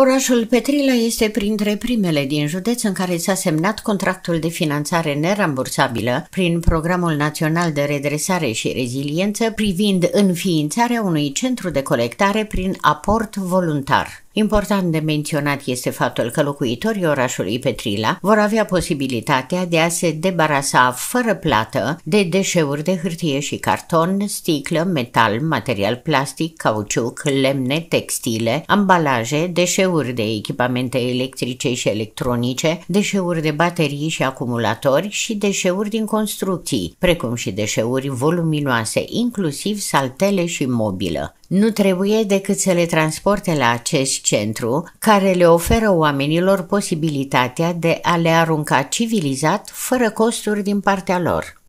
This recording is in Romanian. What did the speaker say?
Orașul Petrila este printre primele din județ în care s-a semnat contractul de finanțare nerambursabilă prin Programul Național de Redresare și Reziliență privind înființarea unui centru de colectare prin aport voluntar. Important de menționat este faptul că locuitorii orașului Petrila vor avea posibilitatea de a se debarasa fără plată de deșeuri de hârtie și carton, sticlă, metal, material plastic, cauciuc, lemne, textile, ambalaje, deșeuri de echipamente electrice și electronice, deșeuri de baterii și acumulatori și deșeuri din construcții, precum și deșeuri voluminoase, inclusiv saltele și mobilă. Nu trebuie decât să le transporte la acest centru, care le oferă oamenilor posibilitatea de a le arunca civilizat, fără costuri din partea lor.